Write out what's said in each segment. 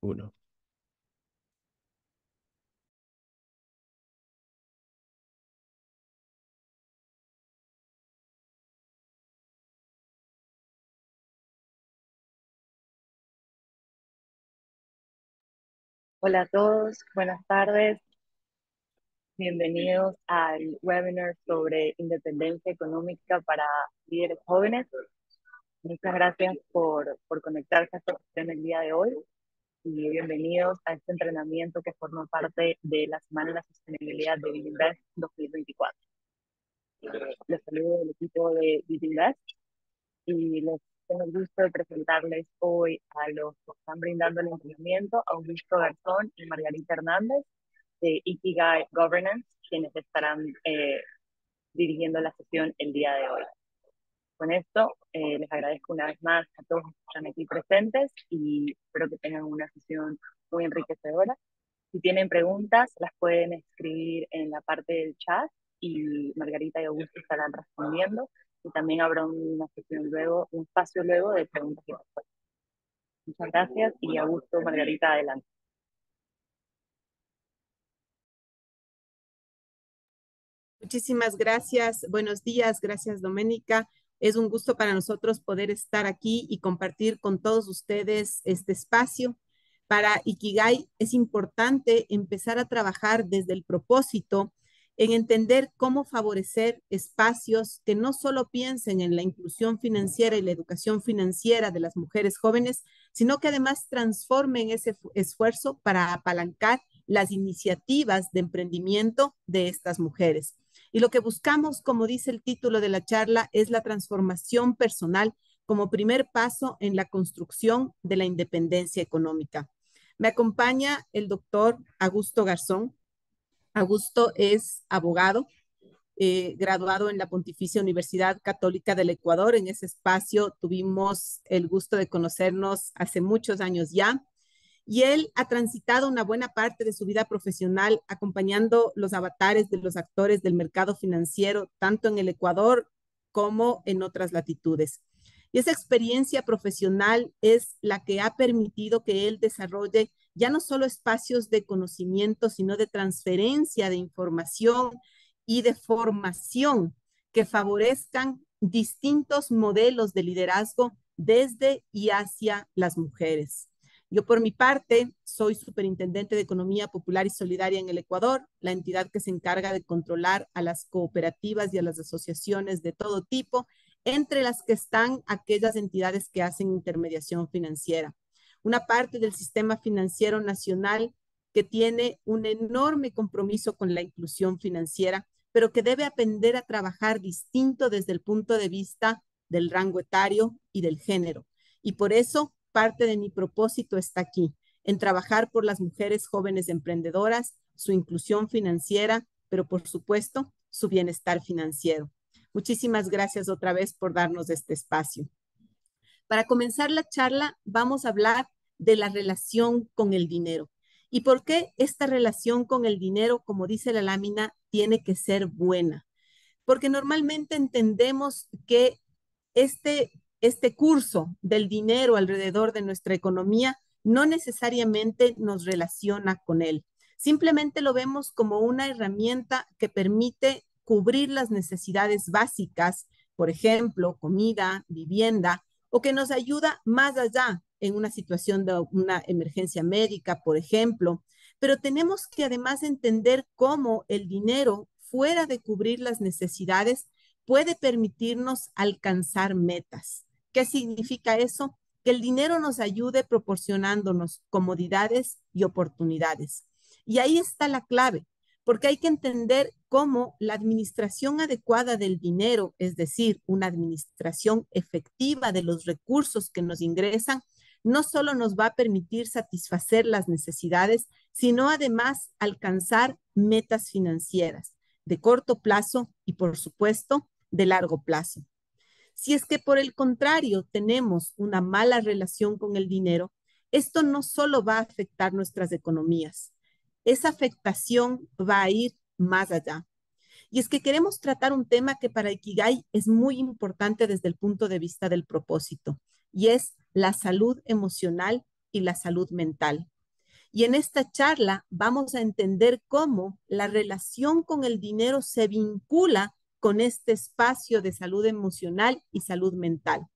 Hola a todos, buenas tardes. Bienvenidos al webinar sobre independencia económica para líderes jóvenes. Muchas gracias por, por conectarse a en el día de hoy y bienvenidos a este entrenamiento que forma parte de la Semana de la Sostenibilidad de Building 2024. Les saludo del equipo de Building y les tengo el gusto de presentarles hoy a los que están brindando el entrenamiento, Augusto Garzón y Margarita Hernández de Ikigai Governance, quienes estarán eh, dirigiendo la sesión el día de hoy con esto eh, les agradezco una vez más a todos los que están aquí presentes y espero que tengan una sesión muy enriquecedora. Si tienen preguntas, las pueden escribir en la parte del chat y Margarita y Augusto estarán respondiendo. Y también habrá una sesión luego, un espacio luego de preguntas y respuestas. Muchas gracias y Augusto, Margarita, adelante. Muchísimas gracias. Buenos días. Gracias, Doménica. Es un gusto para nosotros poder estar aquí y compartir con todos ustedes este espacio. Para Ikigai es importante empezar a trabajar desde el propósito en entender cómo favorecer espacios que no solo piensen en la inclusión financiera y la educación financiera de las mujeres jóvenes, sino que además transformen ese esfuerzo para apalancar las iniciativas de emprendimiento de estas mujeres. Y lo que buscamos, como dice el título de la charla, es la transformación personal como primer paso en la construcción de la independencia económica. Me acompaña el doctor Augusto Garzón. Augusto es abogado, eh, graduado en la Pontificia Universidad Católica del Ecuador. En ese espacio tuvimos el gusto de conocernos hace muchos años ya y él ha transitado una buena parte de su vida profesional acompañando los avatares de los actores del mercado financiero, tanto en el Ecuador como en otras latitudes. Y esa experiencia profesional es la que ha permitido que él desarrolle ya no solo espacios de conocimiento, sino de transferencia de información y de formación que favorezcan distintos modelos de liderazgo desde y hacia las mujeres. Yo por mi parte soy superintendente de Economía Popular y Solidaria en el Ecuador, la entidad que se encarga de controlar a las cooperativas y a las asociaciones de todo tipo, entre las que están aquellas entidades que hacen intermediación financiera. Una parte del sistema financiero nacional que tiene un enorme compromiso con la inclusión financiera, pero que debe aprender a trabajar distinto desde el punto de vista del rango etario y del género. Y por eso parte de mi propósito está aquí, en trabajar por las mujeres jóvenes emprendedoras, su inclusión financiera, pero por supuesto, su bienestar financiero. Muchísimas gracias otra vez por darnos este espacio. Para comenzar la charla, vamos a hablar de la relación con el dinero. ¿Y por qué esta relación con el dinero, como dice la lámina, tiene que ser buena? Porque normalmente entendemos que este este curso del dinero alrededor de nuestra economía no necesariamente nos relaciona con él. Simplemente lo vemos como una herramienta que permite cubrir las necesidades básicas, por ejemplo, comida, vivienda, o que nos ayuda más allá en una situación de una emergencia médica, por ejemplo. Pero tenemos que además entender cómo el dinero, fuera de cubrir las necesidades, puede permitirnos alcanzar metas. ¿Qué significa eso? Que el dinero nos ayude proporcionándonos comodidades y oportunidades. Y ahí está la clave, porque hay que entender cómo la administración adecuada del dinero, es decir, una administración efectiva de los recursos que nos ingresan, no solo nos va a permitir satisfacer las necesidades, sino además alcanzar metas financieras de corto plazo y, por supuesto, de largo plazo. Si es que por el contrario tenemos una mala relación con el dinero, esto no solo va a afectar nuestras economías, esa afectación va a ir más allá. Y es que queremos tratar un tema que para Ikigai es muy importante desde el punto de vista del propósito, y es la salud emocional y la salud mental. Y en esta charla vamos a entender cómo la relación con el dinero se vincula con este espacio de salud emocional y salud mental.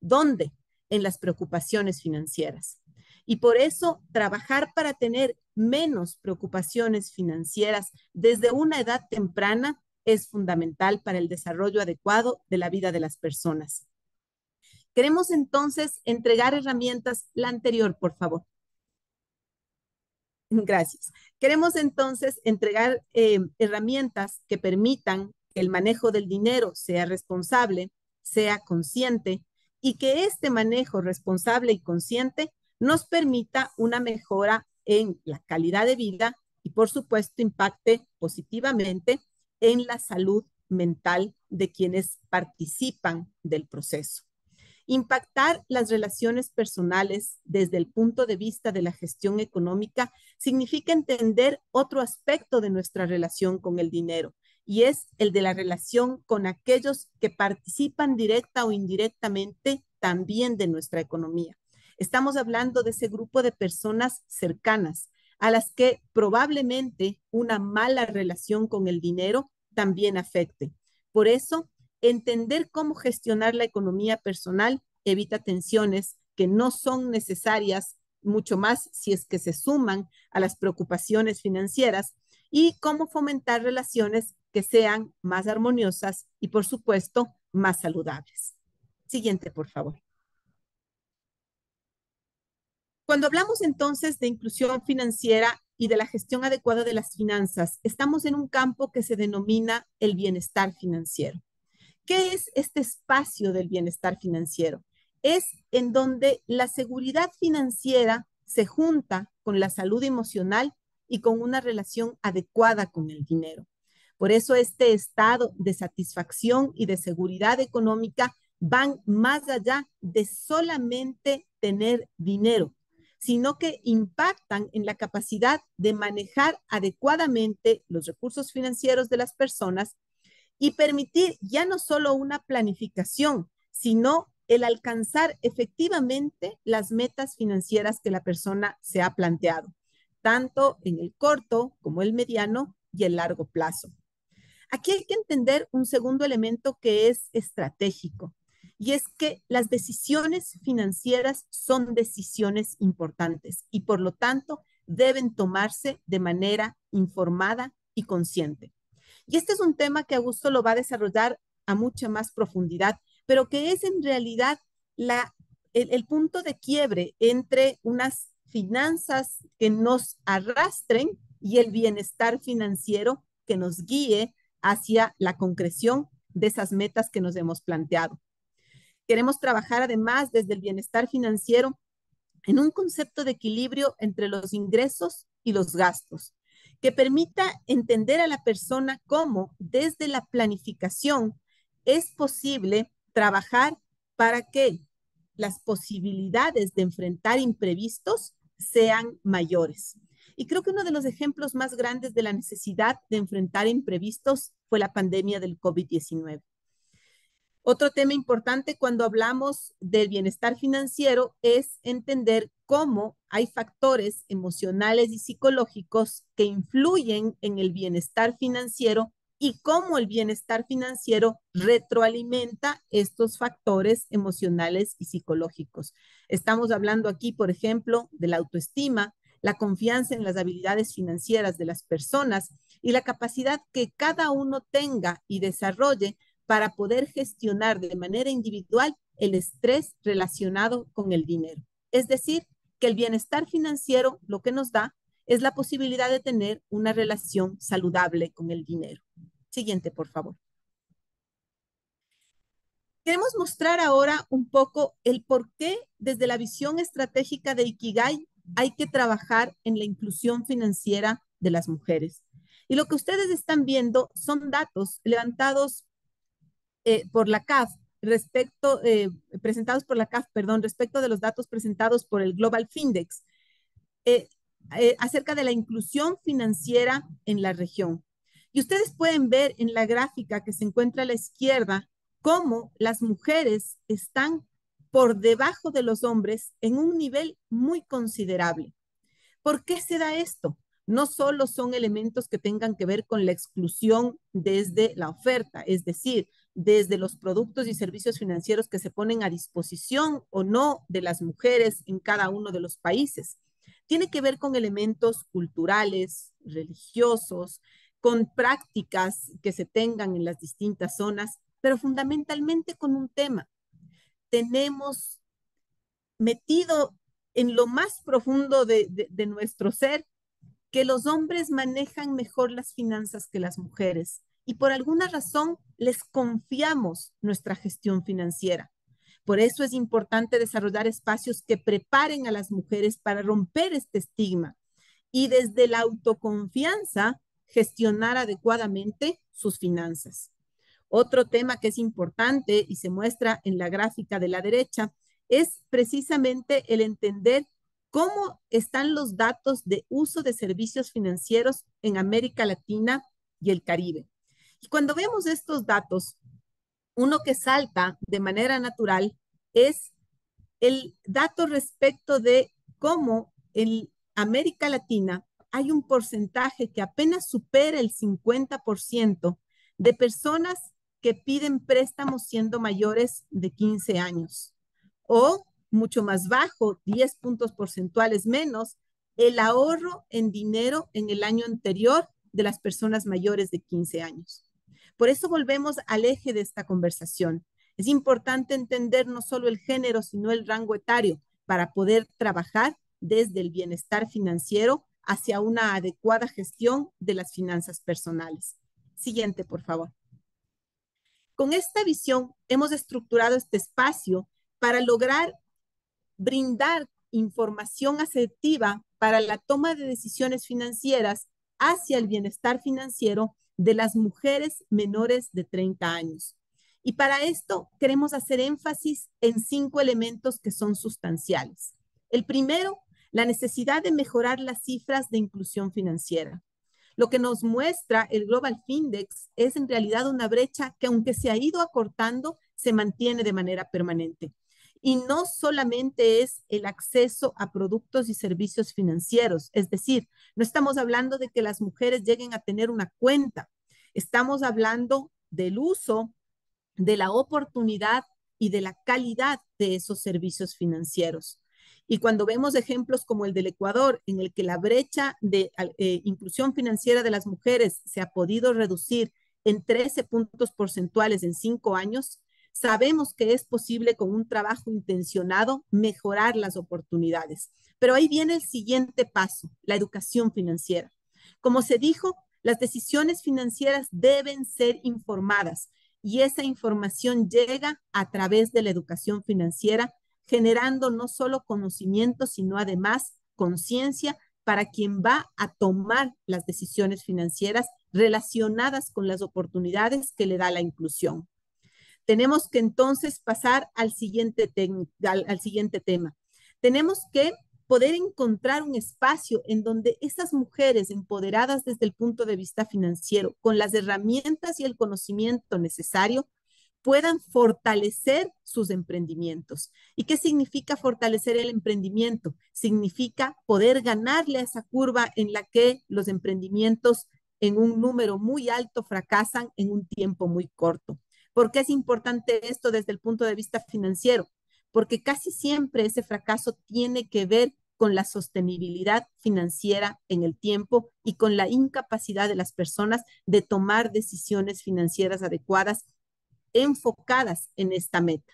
¿Dónde? En las preocupaciones financieras. Y por eso trabajar para tener menos preocupaciones financieras desde una edad temprana es fundamental para el desarrollo adecuado de la vida de las personas. Queremos entonces entregar herramientas, la anterior, por favor. Gracias. Queremos entonces entregar eh, herramientas que permitan que el manejo del dinero sea responsable, sea consciente y que este manejo responsable y consciente nos permita una mejora en la calidad de vida y por supuesto impacte positivamente en la salud mental de quienes participan del proceso. Impactar las relaciones personales desde el punto de vista de la gestión económica significa entender otro aspecto de nuestra relación con el dinero, y es el de la relación con aquellos que participan directa o indirectamente también de nuestra economía. Estamos hablando de ese grupo de personas cercanas a las que probablemente una mala relación con el dinero también afecte. Por eso, entender cómo gestionar la economía personal evita tensiones que no son necesarias, mucho más si es que se suman a las preocupaciones financieras y cómo fomentar relaciones que sean más armoniosas y, por supuesto, más saludables. Siguiente, por favor. Cuando hablamos entonces de inclusión financiera y de la gestión adecuada de las finanzas, estamos en un campo que se denomina el bienestar financiero. ¿Qué es este espacio del bienestar financiero? Es en donde la seguridad financiera se junta con la salud emocional y con una relación adecuada con el dinero. Por eso este estado de satisfacción y de seguridad económica van más allá de solamente tener dinero, sino que impactan en la capacidad de manejar adecuadamente los recursos financieros de las personas y permitir ya no solo una planificación, sino el alcanzar efectivamente las metas financieras que la persona se ha planteado tanto en el corto como el mediano y el largo plazo. Aquí hay que entender un segundo elemento que es estratégico, y es que las decisiones financieras son decisiones importantes y por lo tanto deben tomarse de manera informada y consciente. Y este es un tema que Augusto lo va a desarrollar a mucha más profundidad, pero que es en realidad la, el punto de quiebre entre unas finanzas que nos arrastren y el bienestar financiero que nos guíe hacia la concreción de esas metas que nos hemos planteado. Queremos trabajar además desde el bienestar financiero en un concepto de equilibrio entre los ingresos y los gastos, que permita entender a la persona cómo desde la planificación es posible trabajar para que las posibilidades de enfrentar imprevistos sean mayores. Y creo que uno de los ejemplos más grandes de la necesidad de enfrentar imprevistos fue la pandemia del COVID-19. Otro tema importante cuando hablamos del bienestar financiero es entender cómo hay factores emocionales y psicológicos que influyen en el bienestar financiero y cómo el bienestar financiero retroalimenta estos factores emocionales y psicológicos. Estamos hablando aquí, por ejemplo, de la autoestima, la confianza en las habilidades financieras de las personas y la capacidad que cada uno tenga y desarrolle para poder gestionar de manera individual el estrés relacionado con el dinero. Es decir, que el bienestar financiero lo que nos da es la posibilidad de tener una relación saludable con el dinero. Siguiente, por favor. Queremos mostrar ahora un poco el por qué desde la visión estratégica de Ikigai hay que trabajar en la inclusión financiera de las mujeres. Y lo que ustedes están viendo son datos levantados eh, por la CAF respecto, eh, presentados por la CAF, perdón, respecto de los datos presentados por el Global Findex eh, acerca de la inclusión financiera en la región. Y ustedes pueden ver en la gráfica que se encuentra a la izquierda cómo las mujeres están por debajo de los hombres en un nivel muy considerable. ¿Por qué se da esto? No solo son elementos que tengan que ver con la exclusión desde la oferta, es decir, desde los productos y servicios financieros que se ponen a disposición o no de las mujeres en cada uno de los países. Tiene que ver con elementos culturales, religiosos, con prácticas que se tengan en las distintas zonas, pero fundamentalmente con un tema. Tenemos metido en lo más profundo de, nuestro ser que los hombres manejan mejor las finanzas que las mujeres y por alguna razón les confiamos nuestra gestión financiera. Por eso es importante desarrollar espacios que preparen a las mujeres para romper este estigma y desde la autoconfianza gestionar adecuadamente sus finanzas. Otro tema que es importante y se muestra en la gráfica de la derecha es precisamente el entender cómo están los datos de uso de servicios financieros en América Latina y el Caribe. Y cuando vemos estos datos, uno que salta de manera natural es el dato respecto de cómo en América Latina hay un porcentaje que apenas supera el 50% de personas que piden préstamos siendo mayores de 15 años o mucho más bajo, 10 puntos porcentuales menos, el ahorro en dinero en el año anterior de las personas mayores de 15 años. Por eso volvemos al eje de esta conversación. Es importante entender no solo el género, sino el rango etario para poder trabajar desde el bienestar financiero hacia una adecuada gestión de las finanzas personales. Siguiente, por favor. Con esta visión hemos estructurado este espacio para lograr brindar información asertiva para la toma de decisiones financieras hacia el bienestar financiero de las mujeres menores de 30 años. Y para esto queremos hacer énfasis en cinco elementos que son sustanciales. El primero la necesidad de mejorar las cifras de inclusión financiera. Lo que nos muestra el Global Findex es en realidad una brecha que aunque se ha ido acortando, se mantiene de manera permanente. Y no solamente es el acceso a productos y servicios financieros, es decir, no estamos hablando de que las mujeres lleguen a tener una cuenta, estamos hablando del uso, de la oportunidad y de la calidad de esos servicios financieros. Y cuando vemos ejemplos como el del Ecuador, en el que la brecha de eh, inclusión financiera de las mujeres se ha podido reducir en 13 puntos porcentuales en cinco años, sabemos que es posible con un trabajo intencionado mejorar las oportunidades. Pero ahí viene el siguiente paso, la educación financiera. Como se dijo, las decisiones financieras deben ser informadas y esa información llega a través de la educación financiera generando no solo conocimiento, sino además conciencia para quien va a tomar las decisiones financieras relacionadas con las oportunidades que le da la inclusión. Tenemos que entonces pasar al siguiente, tema. Tenemos que poder encontrar un espacio en donde esas mujeres empoderadas desde el punto de vista financiero, con las herramientas y el conocimiento necesario, puedan fortalecer sus emprendimientos. ¿Y qué significa fortalecer el emprendimiento? Significa poder ganarle a esa curva en la que los emprendimientos en un número muy alto fracasan en un tiempo muy corto. ¿Por qué es importante esto desde el punto de vista financiero? Porque casi siempre ese fracaso tiene que ver con la sostenibilidad financiera en el tiempo y con la incapacidad de las personas de tomar decisiones financieras adecuadas enfocadas en esta meta.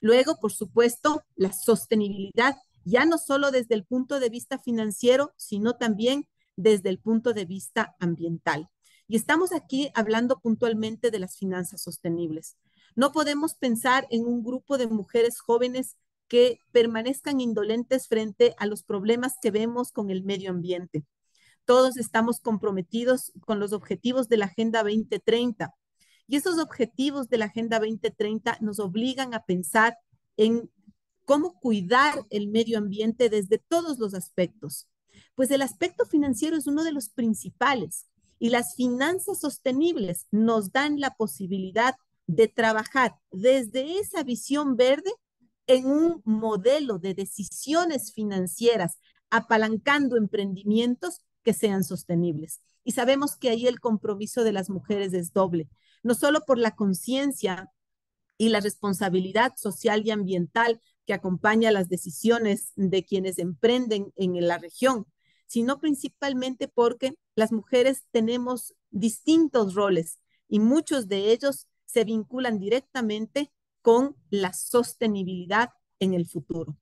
Luego, por supuesto, la sostenibilidad, ya no solo desde el punto de vista financiero, sino también desde el punto de vista ambiental. Y estamos aquí hablando puntualmente de las finanzas sostenibles. No podemos pensar en un grupo de mujeres jóvenes que permanezcan indolentes frente a los problemas que vemos con el medio ambiente. Todos estamos comprometidos con los objetivos de la Agenda 2030 y esos objetivos de la Agenda 2030 nos obligan a pensar en cómo cuidar el medio ambiente desde todos los aspectos. Pues el aspecto financiero es uno de los principales y las finanzas sostenibles nos dan la posibilidad de trabajar desde esa visión verde en un modelo de decisiones financieras apalancando emprendimientos que sean sostenibles. Y sabemos que ahí el compromiso de las mujeres es doble, no solo por la conciencia y la responsabilidad social y ambiental que acompaña las decisiones de quienes emprenden en la región, sino principalmente porque las mujeres tenemos distintos roles y muchos de ellos se vinculan directamente con la sostenibilidad en el futuro.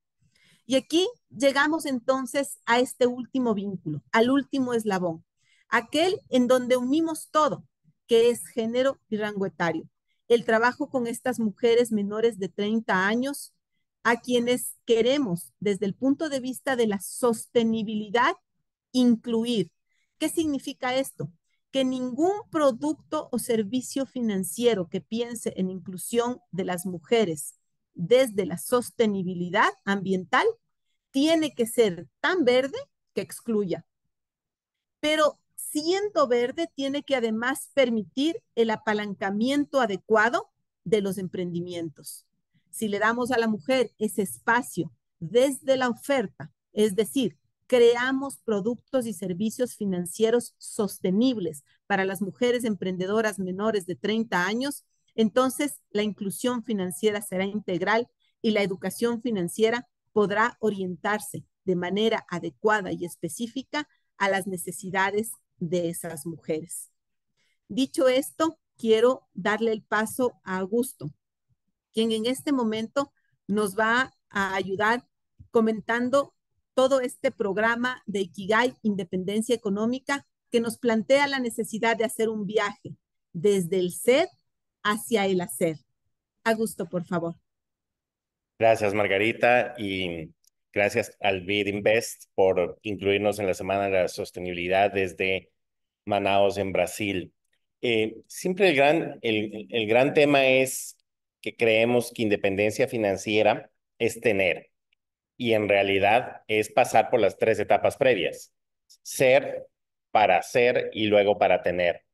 Y aquí llegamos entonces a este último vínculo, al último eslabón, aquel en donde unimos todo, que es género y rango etario. El trabajo con estas mujeres menores de 30 años, a quienes queremos desde el punto de vista de la sostenibilidad incluir. ¿Qué significa esto? que ningún producto o servicio financiero que piense en inclusión de las mujeres desde la sostenibilidad ambiental tiene que ser tan verde que excluya. Pero siendo verde, tiene que además permitir el apalancamiento adecuado de los emprendimientos. Si le damos a la mujer ese espacio desde la oferta, es decir, creamos productos y servicios financieros sostenibles para las mujeres emprendedoras menores de 30 años, entonces la inclusión financiera será integral y la educación financiera podrá orientarse de manera adecuada y específica a las necesidades de esas mujeres. Dicho esto, quiero darle el paso a Augusto, quien en este momento nos va a ayudar comentando todo este programa de Ikigai Independencia Económica que nos plantea la necesidad de hacer un viaje desde el ser hacia el hacer. Augusto, por favor. Gracias, Margarita. Y Gracias al BID Invest por incluirnos en la Semana de la Sostenibilidad desde Manaus, en Brasil. Eh, siempre el gran, el, el gran tema es que creemos que independencia financiera es tener y en realidad es pasar por las tres etapas previas. Ser, para ser y luego para tener.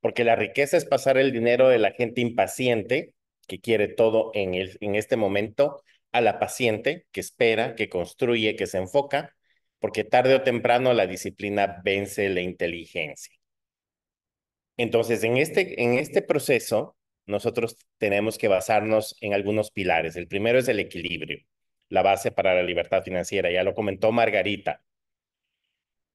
Porque la riqueza es pasar el dinero de la gente impaciente, que quiere todo en, el, en este momento, a la paciente que espera, que construye, que se enfoca, porque tarde o temprano la disciplina vence la inteligencia. Entonces, en este, en este proceso, nosotros tenemos que basarnos en algunos pilares. El primero es el equilibrio, la base para la libertad financiera. Ya lo comentó Margarita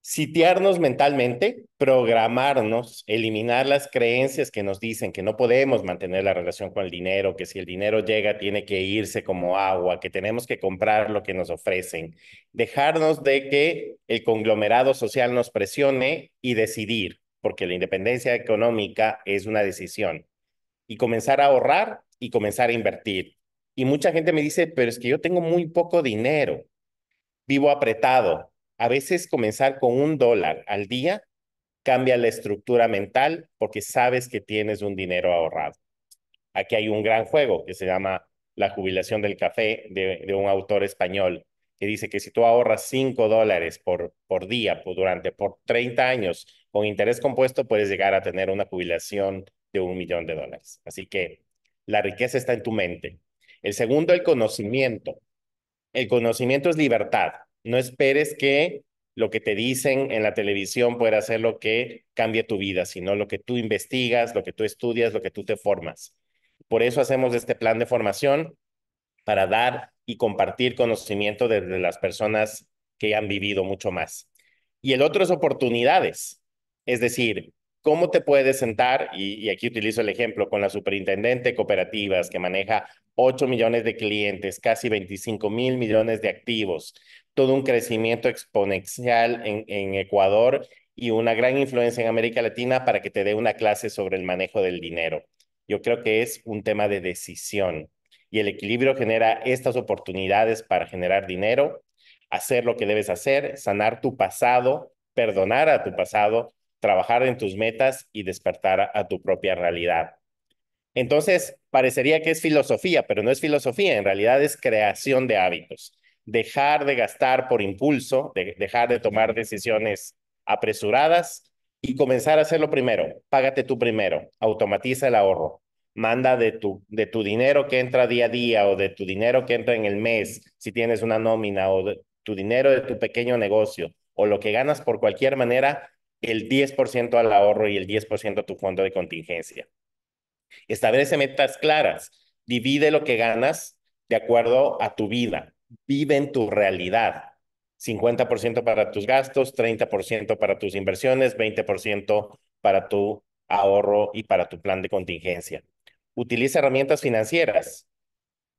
sitiarnos mentalmente, programarnos, eliminar las creencias que nos dicen que no podemos mantener la relación con el dinero, que si el dinero llega tiene que irse como agua, que tenemos que comprar lo que nos ofrecen, dejarnos de que el conglomerado social nos presione y decidir, porque la independencia económica es una decisión, y comenzar a ahorrar y comenzar a invertir. Y mucha gente me dice, pero es que yo tengo muy poco dinero, vivo apretado, a veces comenzar con un dólar al día cambia la estructura mental porque sabes que tienes un dinero ahorrado. Aquí hay un gran juego que se llama La jubilación del café de, un autor español que dice que si tú ahorras cinco dólares por, por día durante por 30 años con interés compuesto, puedes llegar a tener una jubilación de un millón de dólares. Así que la riqueza está en tu mente. El segundo, el conocimiento. El conocimiento es libertad. No esperes que lo que te dicen en la televisión pueda ser lo que cambie tu vida, sino lo que tú investigas, lo que tú estudias, lo que tú te formas. Por eso hacemos este plan de formación para dar y compartir conocimiento desde las personas que han vivido mucho más. Y el otro es oportunidades, es decir, cómo te puedes sentar, y, y aquí utilizo el ejemplo con la superintendente de cooperativas que maneja 8 millones de clientes, casi 25 mil millones de activos, todo un crecimiento exponencial en, Ecuador y una gran influencia en América Latina para que te dé una clase sobre el manejo del dinero. Yo creo que es un tema de decisión y el equilibrio genera estas oportunidades para generar dinero, hacer lo que debes hacer, sanar tu pasado, perdonar a tu pasado, trabajar en tus metas y despertar a tu propia realidad. Entonces, parecería que es filosofía, pero no es filosofía, en realidad es creación de hábitos dejar de gastar por impulso, de, dejar de tomar decisiones apresuradas y comenzar a hacerlo primero. Págate tú primero, automatiza el ahorro, manda de tu, de tu dinero que entra día a día o de tu dinero que entra en el mes, si tienes una nómina o de tu dinero de tu pequeño negocio o lo que ganas por cualquier manera, el 10% al ahorro y el 10% a tu fondo de contingencia. Establece metas claras, divide lo que ganas de acuerdo a tu vida vive en tu realidad. 50% para tus gastos, 30% para tus inversiones, 20% para tu ahorro y para tu plan de contingencia. Utiliza herramientas financieras.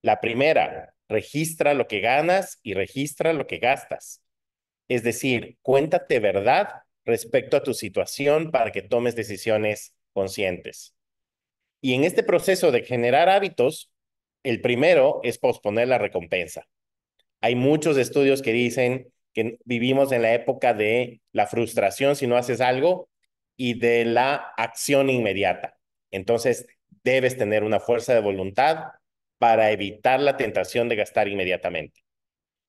La primera, registra lo que ganas y registra lo que gastas. Es decir, cuéntate verdad respecto a tu situación para que tomes decisiones conscientes. Y en este proceso de generar hábitos, el primero es posponer la recompensa. Hay muchos estudios que dicen que vivimos en la época de la frustración si no haces algo y de la acción inmediata. Entonces, debes tener una fuerza de voluntad para evitar la tentación de gastar inmediatamente.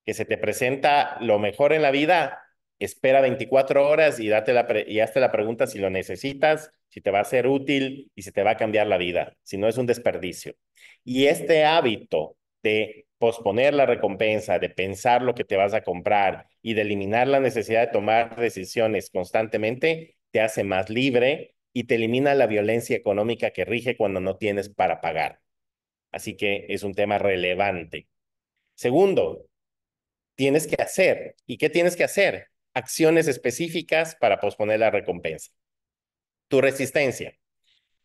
Que se te presenta lo mejor en la vida, espera 24 horas y, date la y hazte la pregunta si lo necesitas, si te va a ser útil y si te va a cambiar la vida, si no es un desperdicio. Y este hábito de posponer la recompensa, de pensar lo que te vas a comprar y de eliminar la necesidad de tomar decisiones constantemente, te hace más libre y te elimina la violencia económica que rige cuando no tienes para pagar. Así que es un tema relevante. Segundo, tienes que hacer. ¿Y qué tienes que hacer? Acciones específicas para posponer la recompensa. Tu resistencia.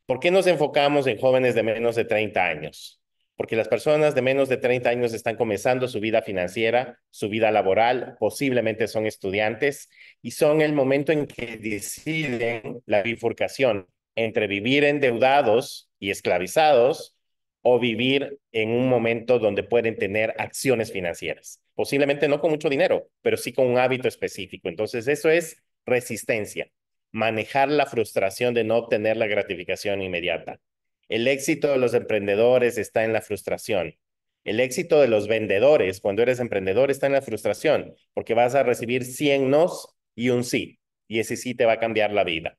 ¿Por qué nos enfocamos en jóvenes de menos de 30 años? porque las personas de menos de 30 años están comenzando su vida financiera, su vida laboral, posiblemente son estudiantes y son el momento en que deciden la bifurcación entre vivir endeudados y esclavizados o vivir en un momento donde pueden tener acciones financieras. Posiblemente no con mucho dinero, pero sí con un hábito específico. Entonces, eso es resistencia, manejar la frustración de no obtener la gratificación inmediata. El éxito de los emprendedores está en la frustración. El éxito de los vendedores, cuando eres emprendedor, está en la frustración, porque vas a recibir 100 nos y un sí, y ese sí te va a cambiar la vida.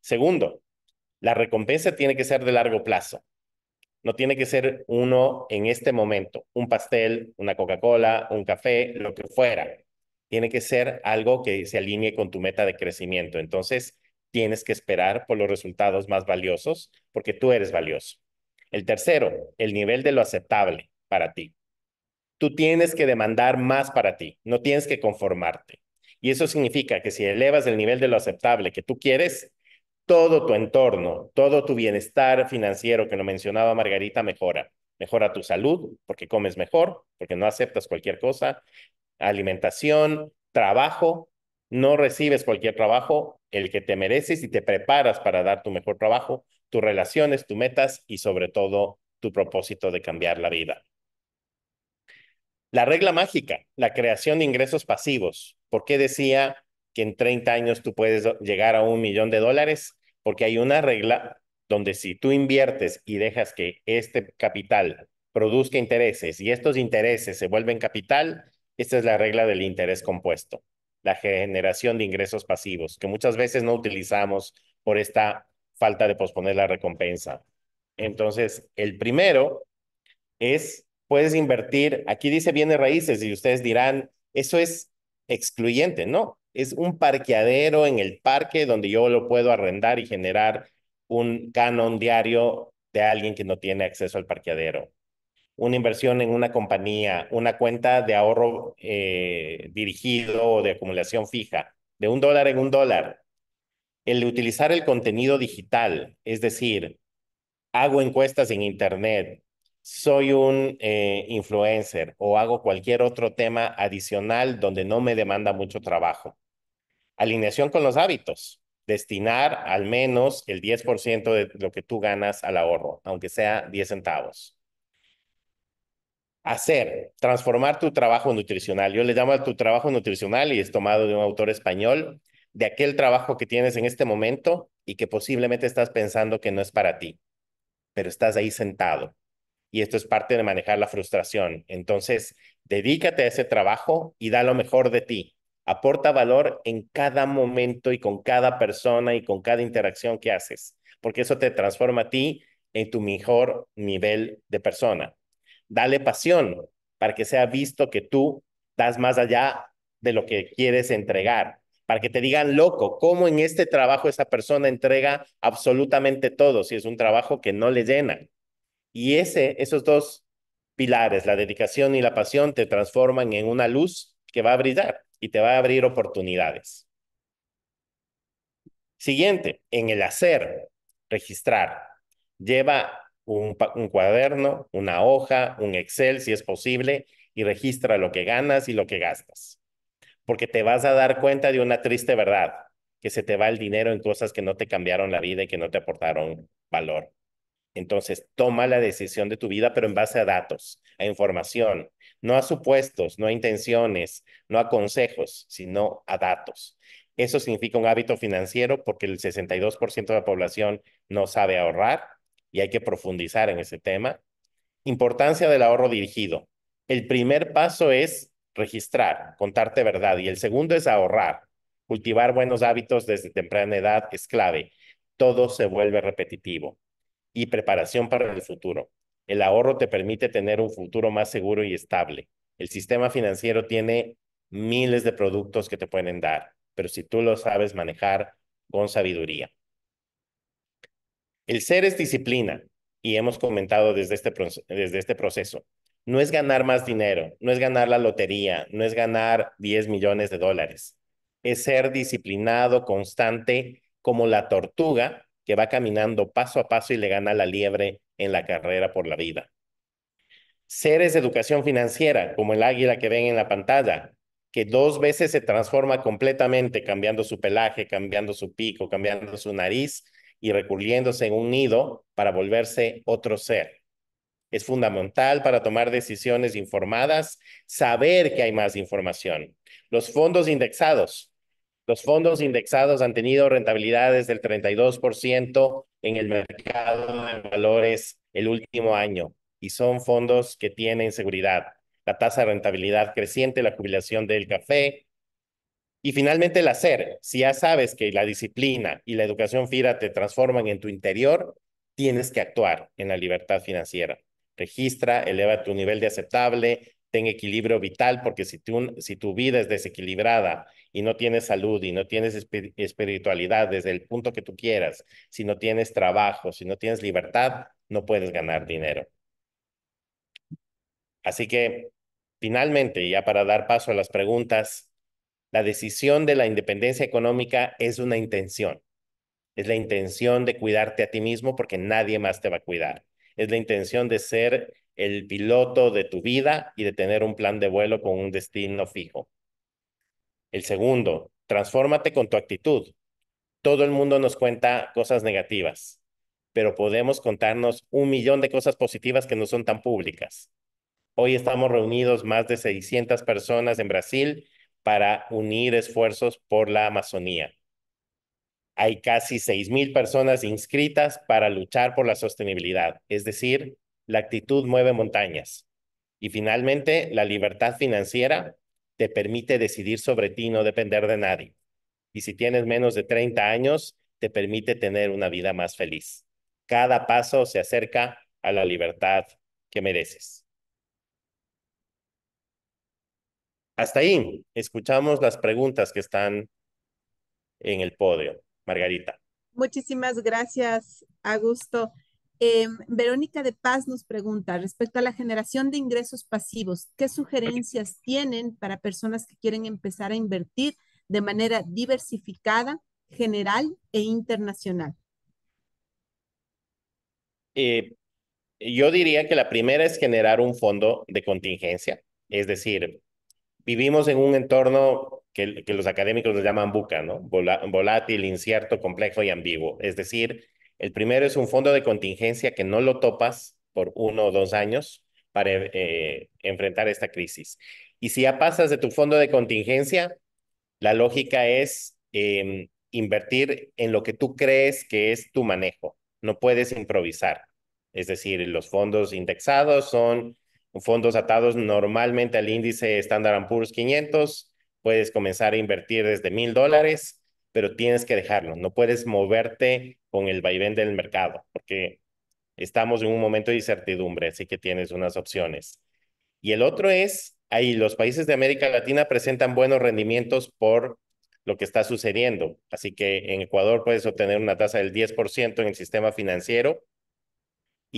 Segundo, la recompensa tiene que ser de largo plazo. No tiene que ser uno en este momento, un pastel, una Coca-Cola, un café, lo que fuera. Tiene que ser algo que se alinee con tu meta de crecimiento. Entonces, tienes que esperar por los resultados más valiosos porque tú eres valioso. El tercero, el nivel de lo aceptable para ti. Tú tienes que demandar más para ti, no tienes que conformarte. Y eso significa que si elevas el nivel de lo aceptable que tú quieres, todo tu entorno, todo tu bienestar financiero que lo mencionaba Margarita mejora. Mejora tu salud porque comes mejor, porque no aceptas cualquier cosa, alimentación, trabajo, no recibes cualquier trabajo, el que te mereces y te preparas para dar tu mejor trabajo, tus relaciones, tus metas y sobre todo tu propósito de cambiar la vida. La regla mágica, la creación de ingresos pasivos. ¿Por qué decía que en 30 años tú puedes llegar a un millón de dólares? Porque hay una regla donde si tú inviertes y dejas que este capital produzca intereses y estos intereses se vuelven capital, esta es la regla del interés compuesto la generación de ingresos pasivos, que muchas veces no utilizamos por esta falta de posponer la recompensa. Entonces, el primero es, puedes invertir, aquí dice bienes raíces y ustedes dirán, eso es excluyente, ¿no? Es un parqueadero en el parque donde yo lo puedo arrendar y generar un canon diario de alguien que no tiene acceso al parqueadero una inversión en una compañía, una cuenta de ahorro eh, dirigido o de acumulación fija, de un dólar en un dólar, el de utilizar el contenido digital, es decir, hago encuestas en Internet, soy un eh, influencer o hago cualquier otro tema adicional donde no me demanda mucho trabajo. Alineación con los hábitos, destinar al menos el 10% de lo que tú ganas al ahorro, aunque sea 10 centavos hacer, transformar tu trabajo nutricional. Yo le llamo a tu trabajo nutricional y es tomado de un autor español, de aquel trabajo que tienes en este momento y que posiblemente estás pensando que no es para ti, pero estás ahí sentado. Y esto es parte de manejar la frustración. Entonces, dedícate a ese trabajo y da lo mejor de ti. Aporta valor en cada momento y con cada persona y con cada interacción que haces, porque eso te transforma a ti en tu mejor nivel de persona dale pasión para que sea visto que tú das más allá de lo que quieres entregar, para que te digan, loco, cómo en este trabajo esa persona entrega absolutamente todo, si es un trabajo que no le llena. Y ese, esos dos pilares, la dedicación y la pasión, te transforman en una luz que va a brillar y te va a abrir oportunidades. Siguiente, en el hacer, registrar. Lleva un, cuaderno, una hoja, un Excel si es posible, y registra lo que ganas y lo que gastas. Porque te vas a dar cuenta de una triste verdad, que se te va el dinero en cosas que no te cambiaron la vida y que no te aportaron valor. Entonces, toma la decisión de tu vida, pero en base a datos, a información, no a supuestos, no a intenciones, no a consejos, sino a datos. Eso significa un hábito financiero porque el 62% de la población no sabe ahorrar y hay que profundizar en ese tema. Importancia del ahorro dirigido. El primer paso es registrar, contarte verdad, y el segundo es ahorrar. Cultivar buenos hábitos desde temprana edad es clave. Todo se vuelve repetitivo. Y preparación para el futuro. El ahorro te permite tener un futuro más seguro y estable. El sistema financiero tiene miles de productos que te pueden dar, pero si tú lo sabes manejar con sabiduría. El ser es disciplina y hemos comentado desde este, desde este proceso. No es ganar más dinero, no es ganar la lotería, no es ganar 10 millones de dólares. Es ser disciplinado, constante, como la tortuga que va caminando paso a paso y le gana la liebre en la carrera por la vida. Ser es educación financiera, como el águila que ven en la pantalla, que dos veces se transforma completamente, cambiando su pelaje, cambiando su pico, cambiando su nariz y recurriéndose en un nido para volverse otro ser. Es fundamental para tomar decisiones informadas saber que hay más información. Los fondos indexados. Los fondos indexados han tenido rentabilidades del 32% en el mercado de valores el último año y son fondos que tienen seguridad. La tasa de rentabilidad creciente, la jubilación del café, y finalmente el hacer. Si ya sabes que la disciplina y la educación FIRA te transforman en tu interior, tienes que actuar en la libertad financiera. Registra, eleva tu nivel de aceptable, ten equilibrio vital, porque si tu, si tu vida es desequilibrada y no tienes salud y no tienes espiritualidad desde el punto que tú quieras, si no tienes trabajo, si no tienes libertad, no puedes ganar dinero. Así que, finalmente, ya para dar paso a las preguntas, la decisión de la independencia económica es una intención. Es la intención de cuidarte a ti mismo porque nadie más te va a cuidar. Es la intención de ser el piloto de tu vida y de tener un plan de vuelo con un destino fijo. El segundo, transfórmate con tu actitud. Todo el mundo nos cuenta cosas negativas, pero podemos contarnos un millón de cosas positivas que no son tan públicas. Hoy estamos reunidos más de 600 personas en Brasil para unir esfuerzos por la Amazonía. Hay casi 6.000 personas inscritas para luchar por la sostenibilidad, es decir, la actitud mueve montañas. Y finalmente, la libertad financiera te permite decidir sobre ti no depender de nadie. Y si tienes menos de 30 años, te permite tener una vida más feliz. Cada paso se acerca a la libertad que mereces. Hasta ahí, escuchamos las preguntas que están en el podio. Margarita. Muchísimas gracias, Augusto. Em, Verónica de Paz nos pregunta respecto a la generación de ingresos pasivos, ¿qué sugerencias tienen para personas que quieren empezar a invertir de manera diversificada, general e internacional? Eh, yo diría que la primera es generar un fondo de contingencia, es decir, vivimos en un entorno que, los académicos nos llaman buca, ¿no? volátil, incierto, complejo y ambiguo. Es decir, el primero es un fondo de contingencia que no lo topas por uno o dos años para eh, enfrentar esta crisis. Y si ya pasas de tu fondo de contingencia, la lógica es em, invertir en lo que tú crees que es tu manejo. No puedes improvisar. Es decir, los fondos indexados son fondos atados normalmente al índice Standard Poor's 500. Puedes comenzar a invertir desde mil dólares, pero tienes que dejarlo. No puedes moverte con el vaivén del mercado, porque estamos en un momento de incertidumbre, así que tienes unas opciones. Y el otro es, ahí los países de América Latina presentan buenos rendimientos por lo que está sucediendo. Así que en Ecuador puedes obtener una tasa del 10% en el sistema financiero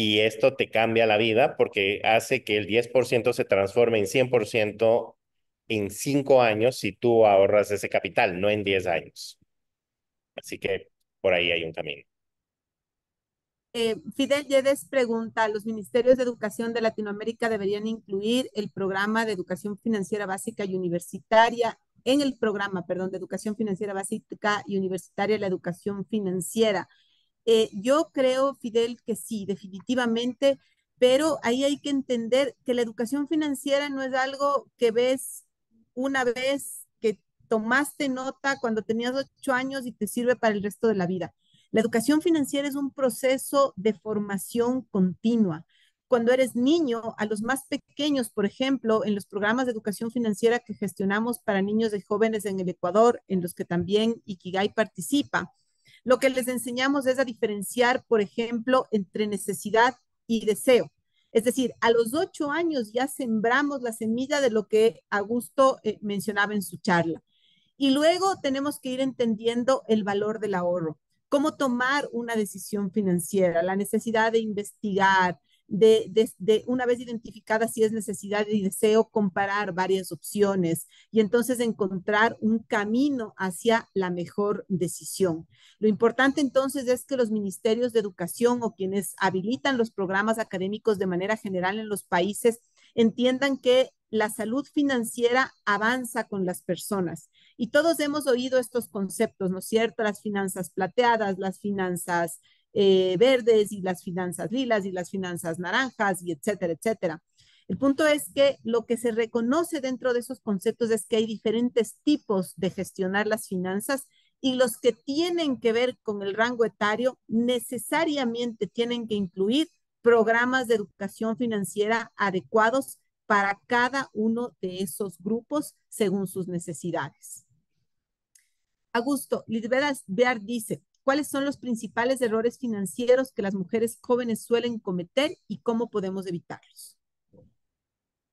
y esto te cambia la vida porque hace que el 10% se transforme en 100% en 5 años si tú ahorras ese capital, no en 10 años. Así que por ahí hay un camino. Eh, Fidel Yedes pregunta, ¿los ministerios de educación de Latinoamérica deberían incluir el programa de educación financiera básica y universitaria en el programa, perdón, de educación financiera básica y universitaria, la educación financiera? Eh, yo creo, Fidel, que sí, definitivamente, pero ahí hay que entender que la educación financiera no es algo que ves una vez que tomaste nota cuando tenías ocho años y te sirve para el resto de la vida. La educación financiera es un proceso de formación continua. Cuando eres niño, a los más pequeños, por ejemplo, en los programas de educación financiera que gestionamos para niños y jóvenes en el Ecuador, en los que también Ikigai participa, lo que les enseñamos es a diferenciar, por ejemplo, entre necesidad y deseo. Es decir, a los ocho años ya sembramos la semilla de lo que Augusto eh, mencionaba en su charla. Y luego tenemos que ir entendiendo el valor del ahorro, cómo tomar una decisión financiera, la necesidad de investigar, de, una vez identificada si es necesidad y deseo, comparar varias opciones y entonces encontrar un camino hacia la mejor decisión. Lo importante entonces es que los ministerios de educación o quienes habilitan los programas académicos de manera general en los países entiendan que la salud financiera avanza con las personas. Y todos hemos oído estos conceptos, ¿no es cierto? Las finanzas plateadas, las finanzas eh, verdes y las finanzas lilas y las finanzas naranjas y etcétera, etcétera. El punto es que lo que se reconoce dentro de esos conceptos es que hay diferentes tipos de gestionar las finanzas y los que tienen que ver con el rango etario necesariamente tienen que incluir programas de educación financiera adecuados para cada uno de esos grupos según sus necesidades. Augusto Lizbeth Bear dice, cuáles son los principales errores financieros que las mujeres jóvenes suelen cometer y cómo podemos evitarlos.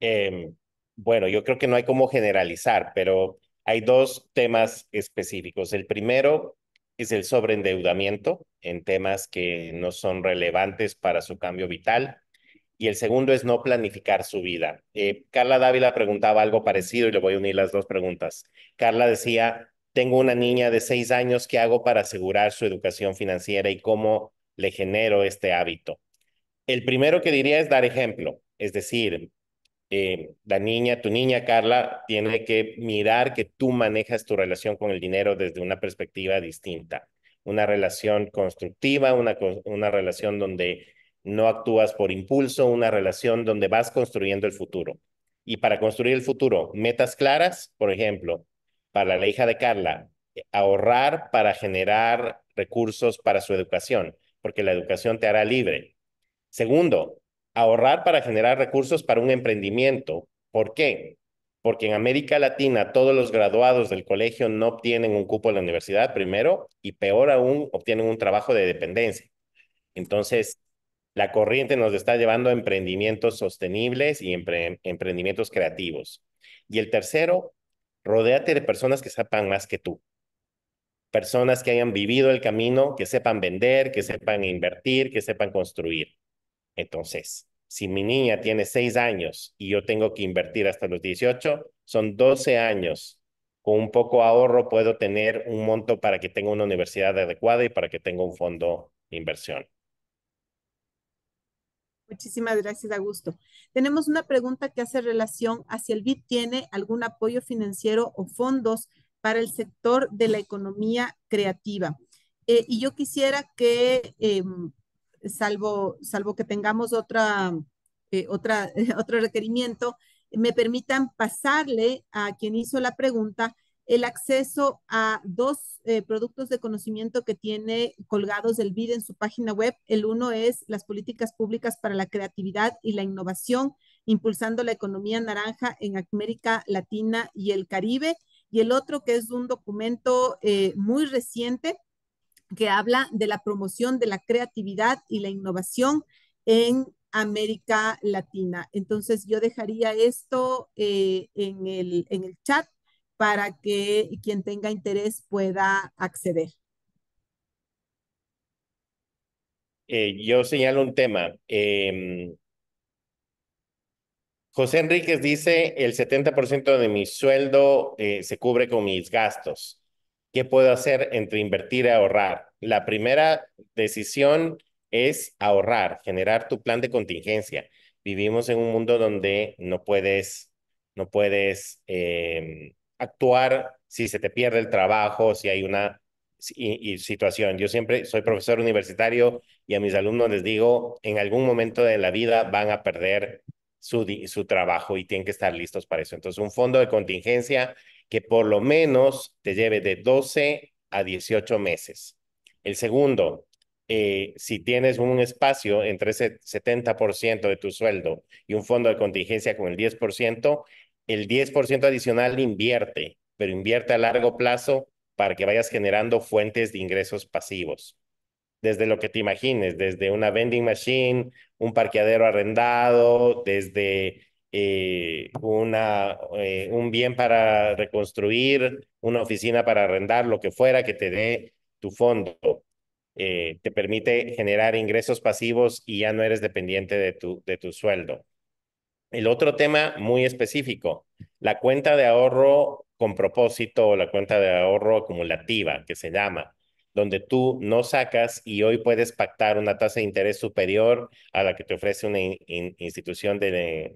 Em, bueno, yo creo que no hay cómo generalizar, pero hay dos temas específicos. El primero es el sobreendeudamiento en temas que no son relevantes para su cambio vital. Y el segundo es no planificar su vida. Eh, Carla Dávila preguntaba algo parecido y le voy a unir las dos preguntas. Carla decía, tengo una niña de seis años, ¿qué hago para asegurar su educación financiera y cómo le genero este hábito? El primero que diría es dar ejemplo, es decir, eh, la niña, tu niña Carla, tiene que mirar que tú manejas tu relación con el dinero desde una perspectiva distinta, una relación constructiva, una relación donde no actúas por impulso, una relación donde vas construyendo el futuro. Y para construir el futuro, metas claras, por ejemplo, para la hija de Carla, ahorrar para generar recursos para su educación, porque la educación te hará libre. Segundo, ahorrar para generar recursos para un emprendimiento. ¿Por qué? Porque en América Latina todos los graduados del colegio no obtienen un cupo en la universidad primero y peor aún obtienen un trabajo de dependencia. Entonces, la corriente nos está llevando a emprendimientos sostenibles y emprendimientos creativos. Y el tercero, Rodéate de personas que sepan más que tú. Personas que hayan vivido el camino, que sepan vender, que sepan invertir, que sepan construir. Entonces, si mi niña tiene seis años y yo tengo que invertir hasta los 18, son 12 años. Con un poco ahorro puedo tener un monto para que tenga una universidad adecuada y para que tenga un fondo de inversión. Muchísimas gracias, Augusto. Tenemos una pregunta que hace relación a si el BID tiene algún apoyo financiero o fondos para el sector de la economía creativa. Eh, y yo quisiera que, em, salvo, salvo que tengamos otra, eh, otra, otro requerimiento, me permitan pasarle a quien hizo la pregunta el acceso a dos eh, productos de conocimiento que tiene colgados del BID en su página web. El uno es las políticas públicas para la creatividad y la innovación, impulsando la economía naranja en América Latina y el Caribe. Y el otro que es un documento eh, muy reciente que habla de la promoción de la creatividad y la innovación en América Latina. Entonces yo dejaría esto eh, en, el, en el chat para que quien tenga interés pueda acceder. Eh, yo señalo un tema. Em, José Enríquez dice, el 70% de mi sueldo eh, se cubre con mis gastos. ¿Qué puedo hacer entre invertir y ahorrar? La primera decisión es ahorrar, generar tu plan de contingencia. Vivimos en un mundo donde no puedes, no puedes em, actuar si se te pierde el trabajo, si hay una situación. Yo siempre soy profesor universitario y a mis alumnos les digo, en algún momento de la vida van a perder su, su trabajo y tienen que estar listos para eso. Entonces, un fondo de contingencia que por lo menos te lleve de 12 a 18 meses. El segundo, eh, si tienes un espacio entre ese 70% de tu sueldo y un fondo de contingencia con el 10%, el 10% adicional invierte, pero invierte a largo plazo para que vayas generando fuentes de ingresos pasivos. Desde lo que te imagines, desde una vending machine, un parqueadero arrendado, desde eh, una, eh, un bien para reconstruir, una oficina para arrendar, lo que fuera que te dé tu fondo. Eh, te permite generar ingresos pasivos y ya no eres dependiente de tu, de tu sueldo. El otro tema muy específico, la cuenta de ahorro con propósito o la cuenta de ahorro acumulativa, que se llama, donde tú no sacas y hoy puedes pactar una tasa de interés superior a la que te ofrece una institución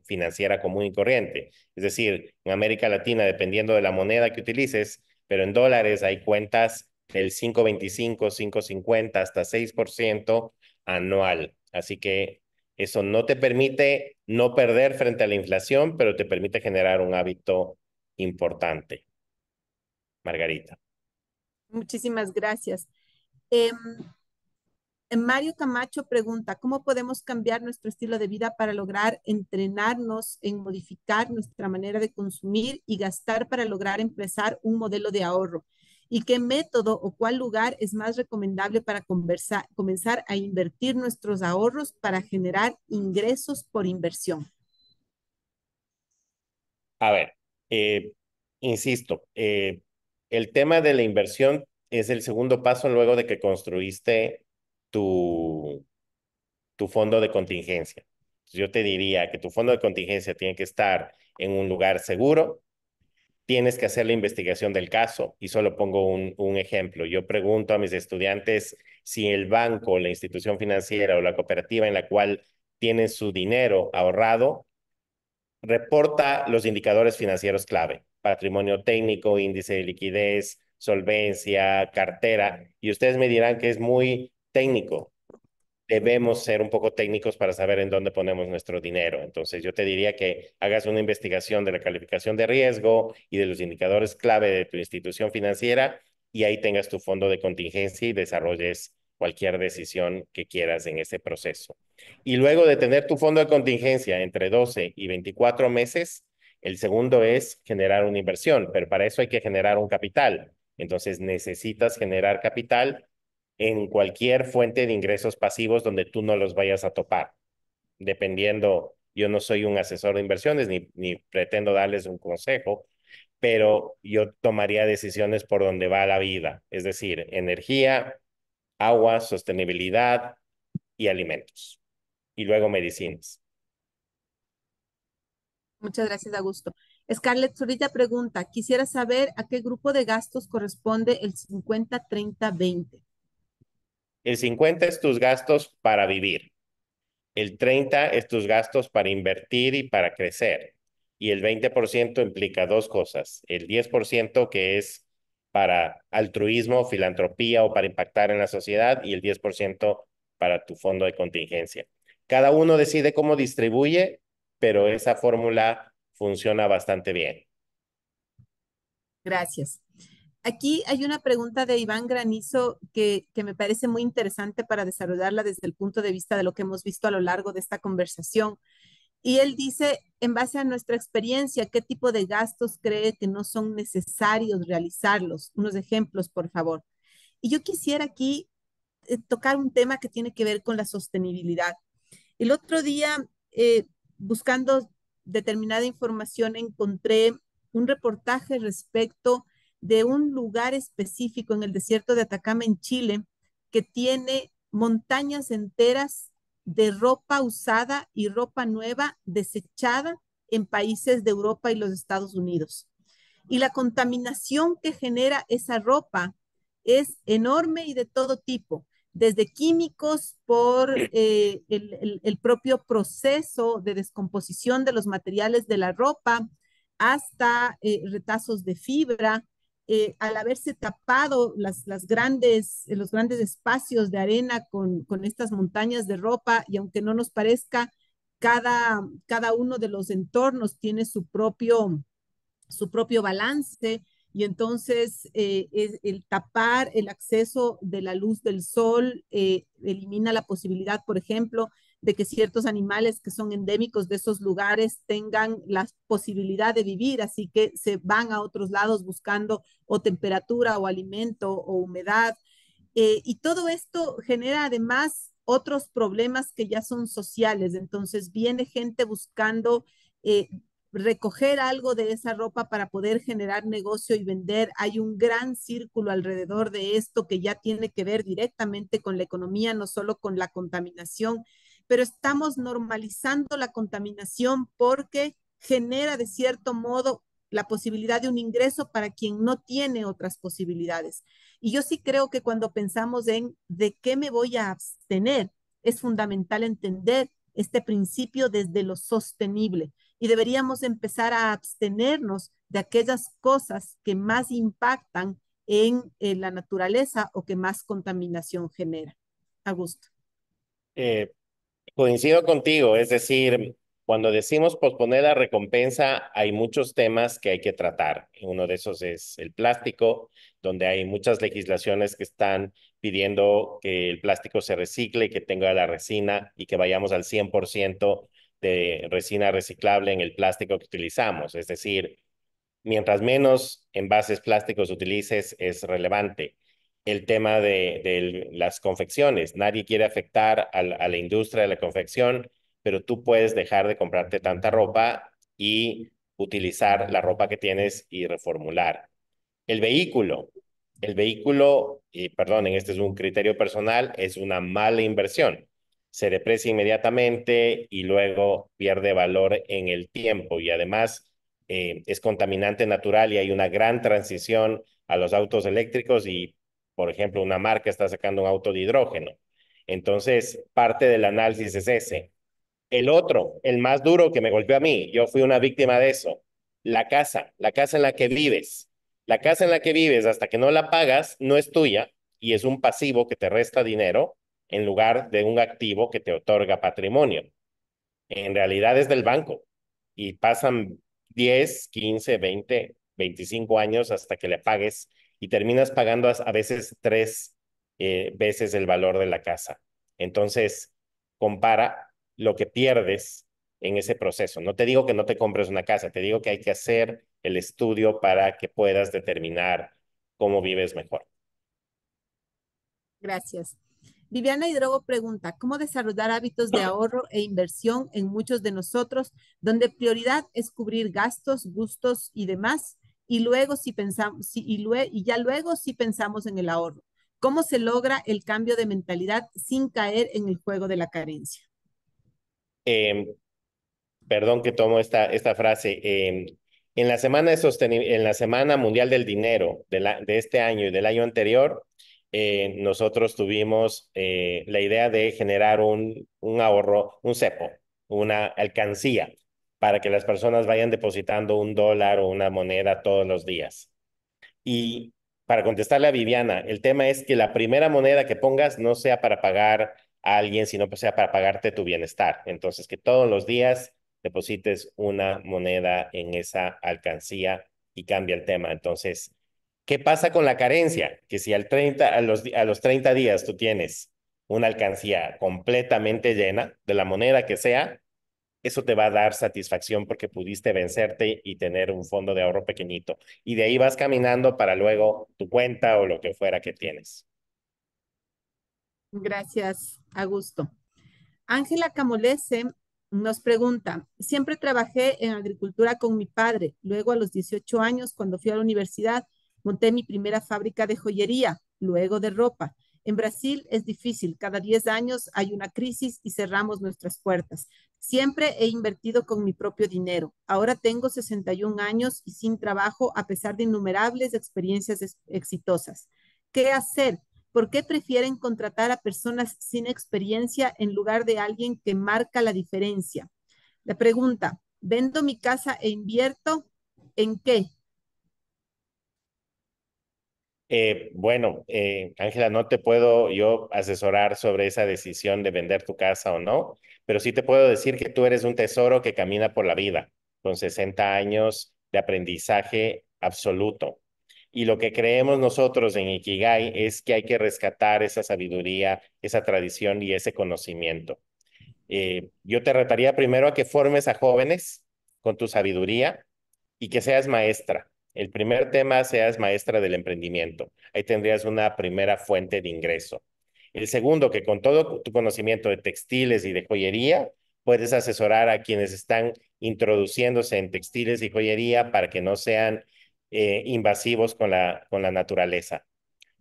financiera común y corriente. Es decir, en América Latina, dependiendo de la moneda que utilices, pero en dólares hay cuentas del 5.25, 5.50 hasta 6% anual. Así que eso no te permite no perder frente a la inflación, pero te permite generar un hábito importante. Margarita. Muchísimas gracias. Em, Mario Camacho pregunta, ¿cómo podemos cambiar nuestro estilo de vida para lograr entrenarnos en modificar nuestra manera de consumir y gastar para lograr empezar un modelo de ahorro? y qué método o cuál lugar es más recomendable para comenzar a invertir nuestros ahorros para generar ingresos por inversión. A ver, eh, insisto, eh, el tema de la inversión es el segundo paso luego de que construiste tu, tu fondo de contingencia. Yo te diría que tu fondo de contingencia tiene que estar en un lugar seguro, tienes que hacer la investigación del caso. Y solo pongo un, ejemplo. Yo pregunto a mis estudiantes si el banco, la institución financiera o la cooperativa en la cual tienen su dinero ahorrado reporta los indicadores financieros clave, patrimonio técnico, índice de liquidez, solvencia, cartera, y ustedes me dirán que es muy técnico, debemos ser un poco técnicos para saber en dónde ponemos nuestro dinero. Entonces, yo te diría que hagas una investigación de la calificación de riesgo y de los indicadores clave de tu institución financiera y ahí tengas tu fondo de contingencia y desarrolles cualquier decisión que quieras en ese proceso. Y luego de tener tu fondo de contingencia entre 12 y 24 meses, el segundo es generar una inversión, pero para eso hay que generar un capital. Entonces necesitas generar capital en cualquier fuente de ingresos pasivos donde tú no los vayas a topar. Dependiendo, yo no soy un asesor de inversiones ni, ni pretendo darles un consejo, pero yo tomaría decisiones por donde va la vida, es decir, energía, agua, sostenibilidad y alimentos. Y luego medicinas. Muchas gracias, Augusto. Scarlett Zurita pregunta, quisiera saber a qué grupo de gastos corresponde el 50-30-20. El 50 es tus gastos para vivir. El 30 es tus gastos para invertir y para crecer. Y el 20% implica dos cosas. El 10% que es para altruismo, filantropía o para impactar en la sociedad y el 10% para tu fondo de contingencia. Cada uno decide cómo distribuye, pero esa fórmula funciona bastante bien. Gracias. Aquí hay una pregunta de Iván Granizo que, me parece muy interesante para desarrollarla desde el punto de vista de lo que hemos visto a lo largo de esta conversación. Y él dice, en base a nuestra experiencia, ¿qué tipo de gastos cree que no son necesarios realizarlos? Unos ejemplos, por favor. Y yo quisiera aquí eh, tocar un tema que tiene que ver con la sostenibilidad. El otro día, eh, buscando determinada información, encontré un reportaje respecto de un lugar específico en el desierto de Atacama, en Chile, que tiene montañas enteras de ropa usada y ropa nueva desechada en países de Europa y los Estados Unidos. Y la contaminación que genera esa ropa es enorme y de todo tipo, desde químicos por eh, el, propio proceso de descomposición de los materiales de la ropa hasta eh, retazos de fibra, eh, al haberse tapado las, grandes, eh, los grandes espacios de arena con, estas montañas de ropa, y aunque no nos parezca, cada, uno de los entornos tiene su propio, su propio balance, y entonces eh, es el tapar el acceso de la luz del sol elimina la posibilidad, por ejemplo, de que ciertos animales que son endémicos de esos lugares tengan la posibilidad de vivir, así que se van a otros lados buscando o temperatura o alimento o humedad. Eh, y todo esto genera además otros problemas que ya son sociales, entonces viene gente buscando... Eh, recoger algo de esa ropa para poder generar negocio y vender. Hay un gran círculo alrededor de esto que ya tiene que ver directamente con la economía, no solo con la contaminación, pero estamos normalizando la contaminación porque genera de cierto modo la posibilidad de un ingreso para quien no tiene otras posibilidades. Y yo sí creo que cuando pensamos en de qué me voy a abstener, es fundamental entender este principio desde lo sostenible y deberíamos empezar a abstenernos de aquellas cosas que más impactan en, la naturaleza o que más contaminación genera. Augusto. Eh, Coincido contigo, es decir, cuando decimos posponer la recompensa, hay muchos temas que hay que tratar. Uno de esos es el plástico, donde hay muchas legislaciones que están pidiendo que el plástico se recicle, que tenga la resina y que vayamos al 100% de resina reciclable en el plástico que utilizamos. Es decir, mientras menos envases plásticos utilices, es relevante el tema de, las confecciones. Nadie quiere afectar a la, industria de la confección, pero tú puedes dejar de comprarte tanta ropa y utilizar la ropa que tienes y reformular. El vehículo, el vehículo, y perdonen, este es un criterio personal, es una mala inversión. Se deprecia inmediatamente y luego pierde valor en el tiempo y además eh, es contaminante natural y hay una gran transición a los autos eléctricos y por ejemplo, una marca está sacando un auto de hidrógeno. Entonces, parte del análisis es ese. El otro, el más duro que me golpeó a mí, yo fui una víctima de eso, la casa, la casa en la que vives. La casa en la que vives hasta que no la pagas no es tuya y es un pasivo que te resta dinero en lugar de un activo que te otorga patrimonio. En realidad es del banco y pasan 10, 15, 20, 25 años hasta que le pagues y terminas pagando a, veces tres eh, veces el valor de la casa. Entonces, compara lo que pierdes en ese proceso. No te digo que no te compres una casa, te digo que hay que hacer el estudio para que puedas determinar cómo vives mejor. Gracias. Viviana Hidrogo pregunta, ¿cómo desarrollar hábitos de ahorro e inversión en muchos de nosotros, donde prioridad es cubrir gastos, gustos y demás? y luego si pensamos, y, luego, y ya luego si pensamos en el ahorro. ¿Cómo se logra el cambio de mentalidad sin caer en el juego de la carencia? Em, perdón que tomo esta, esta frase. Em, en, la semana de en la Semana Mundial del Dinero de, la, de este año y del año anterior, eh, nosotros tuvimos eh, la idea de generar un, un ahorro, un cepo, una alcancía para que las personas vayan depositando un dólar o una moneda todos los días. Y para contestarle a Viviana, el tema es que la primera moneda que pongas no sea para pagar a alguien, sino que sea para pagarte tu bienestar. Entonces, que todos los días deposites una moneda en esa alcancía y cambia el tema. Entonces, ¿qué pasa con la carencia? Que si al 30, a, los, a los 30 días tú tienes una alcancía completamente llena de la moneda que sea, eso te va a dar satisfacción porque pudiste vencerte y tener un fondo de ahorro pequeñito. Y de ahí vas caminando para luego tu cuenta o lo que fuera que tienes. Gracias, Augusto. Ángela Camolese nos pregunta, siempre trabajé en agricultura con mi padre. Luego a los 18 años, cuando fui a la universidad, monté mi primera fábrica de joyería, luego de ropa. En Brasil es difícil, cada 10 años hay una crisis y cerramos nuestras puertas. Siempre he invertido con mi propio dinero. Ahora tengo 61 años y sin trabajo a pesar de innumerables experiencias exitosas. ¿Qué hacer? ¿Por qué prefieren contratar a personas sin experiencia en lugar de alguien que marca la diferencia? La pregunta, ¿vendo mi casa e invierto en qué? Eh, bueno, eh, Ángela, no te puedo yo asesorar sobre esa decisión de vender tu casa o no, pero sí te puedo decir que tú eres un tesoro que camina por la vida, con 60 años de aprendizaje absoluto. Y lo que creemos nosotros en Ikigai es que hay que rescatar esa sabiduría, esa tradición y ese conocimiento. Eh, yo te retaría primero a que formes a jóvenes con tu sabiduría y que seas maestra el primer tema, seas maestra del emprendimiento. Ahí tendrías una primera fuente de ingreso. El segundo, que con todo tu conocimiento de textiles y de joyería, puedes asesorar a quienes están introduciéndose en textiles y joyería para que no sean eh, invasivos con la, con la naturaleza.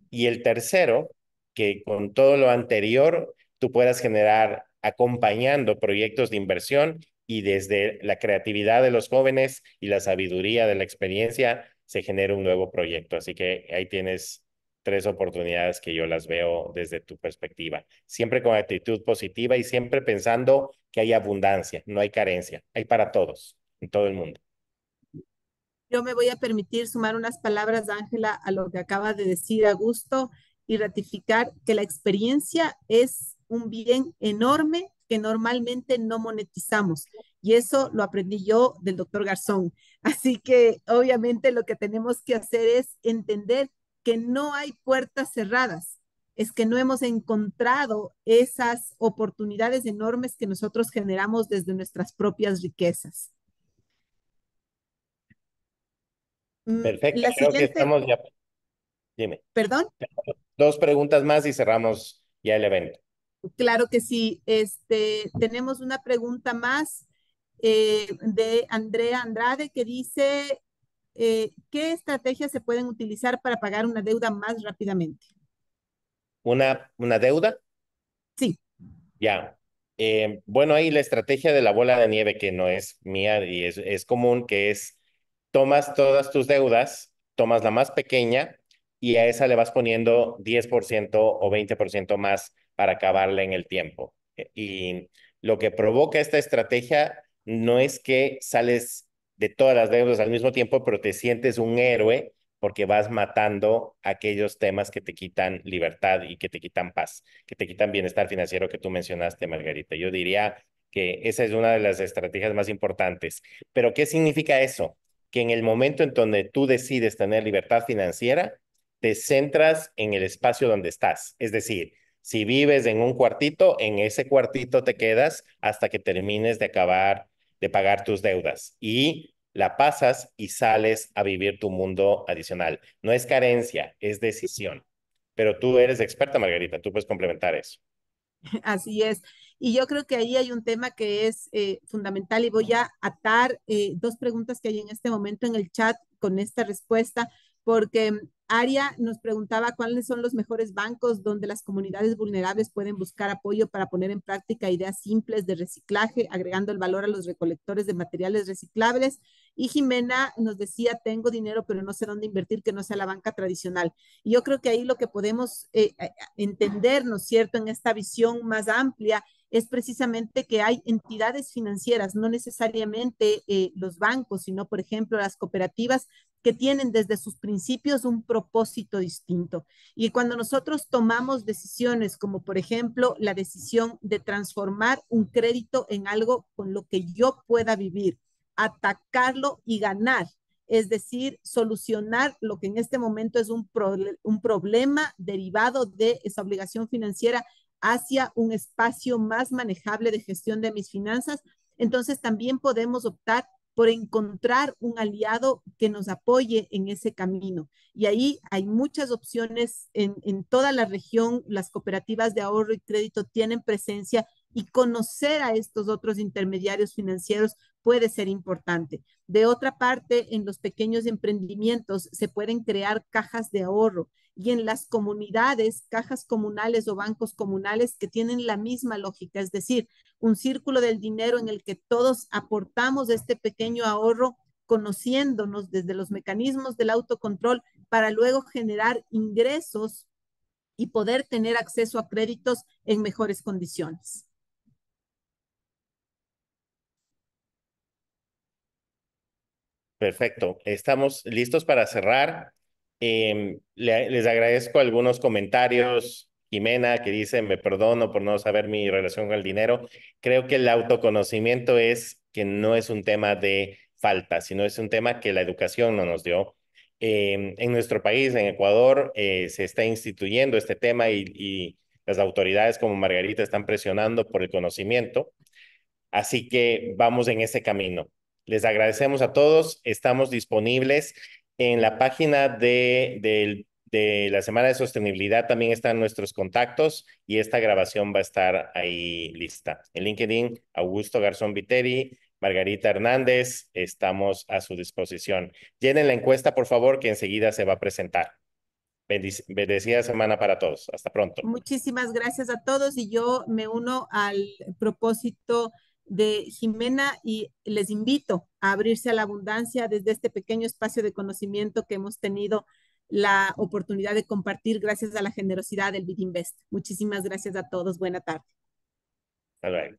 Y el tercero, que con todo lo anterior, tú puedas generar acompañando proyectos de inversión y desde la creatividad de los jóvenes y la sabiduría de la experiencia se genera un nuevo proyecto. Así que ahí tienes tres oportunidades que yo las veo desde tu perspectiva. Siempre con actitud positiva y siempre pensando que hay abundancia, no hay carencia, hay para todos, en todo el mundo. Yo me voy a permitir sumar unas palabras, Ángela, a lo que acaba de decir Augusto y ratificar que la experiencia es un bien enorme que normalmente no monetizamos. Y eso lo aprendí yo del doctor Garzón. Así que obviamente lo que tenemos que hacer es entender que no hay puertas cerradas, es que no hemos encontrado esas oportunidades enormes que nosotros generamos desde nuestras propias riquezas. Mm, Perfecto, creo que estamos ya. Dime. ¿Perdón? Dos preguntas más y cerramos ya el evento. Claro que sí. Este, tenemos una pregunta más eh, de Andrea Andrade que dice, eh, ¿qué estrategias se pueden utilizar para pagar una deuda más rápidamente? ¿Una, una deuda? Sí. Ya. Eh, bueno, ahí la estrategia de la bola de nieve que no es mía y es, es común, que es tomas todas tus deudas, tomas la más pequeña y a esa le vas poniendo 10% o 20% más para acabarla en el tiempo. E, y lo que provoca esta estrategia no es que sales de todas las deudas al mismo tiempo, pero te sientes un héroe porque vas matando aquellos temas que te quitan libertad y que te quitan paz, que te quitan bienestar financiero que tú mencionaste, Margarita. Yo diría que esa es una de las estrategias más importantes. Pero ¿qué significa eso? Que en el momento en donde tú decides tener libertad financiera, te centras en el espacio donde estás. Es decir, si vives en un cuartito, en ese cuartito te quedas hasta que termines de acabar de pagar tus deudas y la pasas y sales a vivir tu mundo adicional. No es carencia, es decisión. Pero tú eres experta, Margarita, tú puedes complementar eso. Así es. Y yo creo que ahí hay un tema que es eh, fundamental y voy a atar eh, dos preguntas que hay en este momento en el chat con esta respuesta porque Aria nos preguntaba cuáles son los mejores bancos donde las comunidades vulnerables pueden buscar apoyo para poner en práctica ideas simples de reciclaje, agregando el valor a los recolectores de materiales reciclables. Y Jimena nos decía, tengo dinero, pero no sé dónde invertir que no sea la banca tradicional. Y yo creo que ahí lo que podemos entendernos, eh, eh, entender, ¿no es cierto?, en esta visión más amplia es precisamente que hay entidades financieras, no necesariamente eh, los bancos, sino, por ejemplo, las cooperativas que tienen desde sus principios un propósito distinto. Y cuando nosotros tomamos decisiones, como por ejemplo la decisión de transformar un crédito en algo con lo que yo pueda vivir, atacarlo y ganar, es decir, solucionar lo que en este momento es un, un problema derivado de esa obligación financiera hacia un espacio más manejable de gestión de mis finanzas, entonces también podemos optar por encontrar un aliado que nos apoye en ese camino. Y ahí hay muchas opciones en, en toda la región. Las cooperativas de ahorro y crédito tienen presencia y conocer a estos otros intermediarios financieros puede ser importante. De otra parte, en los pequeños emprendimientos se pueden crear cajas de ahorro y en las comunidades, cajas comunales o bancos comunales que tienen la misma lógica, es decir, un círculo del dinero en el que todos aportamos este pequeño ahorro conociéndonos desde los mecanismos del autocontrol para luego generar ingresos y poder tener acceso a créditos en mejores condiciones. Perfecto. Estamos listos para cerrar. Em, les agradezco algunos comentarios. Jimena, que dice, me perdono por no saber mi relación con el dinero. Creo que el autoconocimiento es que no es un tema de falta, sino es un tema que la educación no nos dio. Em, en nuestro país, en Ecuador, eh, se está instituyendo este tema y las autoridades como Margarita están presionando por el conocimiento. Así que vamos en ese camino. Les agradecemos a todos. Estamos disponibles en la página de, de, la Semana de Sostenibilidad. También están nuestros contactos y esta grabación va a estar ahí lista. En LinkedIn, Augusto Garzón Viteri, Margarita Hernández, estamos a su disposición. Llenen la encuesta, por favor, que enseguida se va a presentar. Bendecida semana para todos. Hasta pronto. Muchísimas gracias a todos y yo me uno al propósito de Jimena y les invito a abrirse a la abundancia desde este pequeño espacio de conocimiento que hemos tenido la oportunidad de compartir gracias a la generosidad del BidInvest. Muchísimas gracias a todos. Buena tarde.